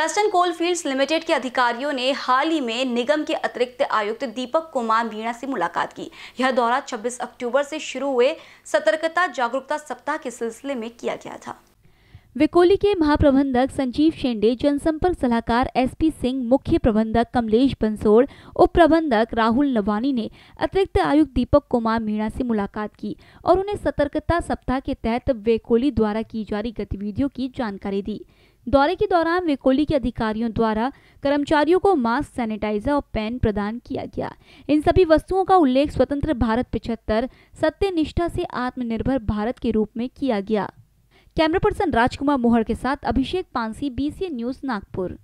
western कोल fields limited के अधिकारियों ने हाल ही में निगम के अतिरिक्त आयुक्त दीपक कुमार मीणा से मुलाकात की यह दौरा 26 अक्टूबर से शुरू हुए सतर्कता जागरूकता सप्ताह के सिलसिले में किया गया था विकोली के महाप्रबंधक संजीव शेंडे जनसंपर्क सलाहकार एसपी सिंह मुख्य प्रबंधक कमलेश बंसोड़ उप प्रबंधक राहुल नवानी ने अतिरिक्त आयुक्त दीपक कुमार मीणा से मुलाकात की और उन्हें सतर्कता सप्ताह के तहत वेकोली द्वारा की जा रही गतिविधियों की जानकारी दी दौरे के दौरान वेकोली के अधिकारियों द्वारा कर्मचारियों को मास्क सैनिटाइजर और पेन प्रदान किया गया इन सभी वस्तुओं का उल्लेख स्वतंत्र भारत पिछहत्तर सत्य निष्ठा से आत्मनिर्भर भारत के रूप में किया गया कैमरा पर्सन राजकुमार मोहर के साथ अभिषेक पानसी बीसीए न्यूज नागपुर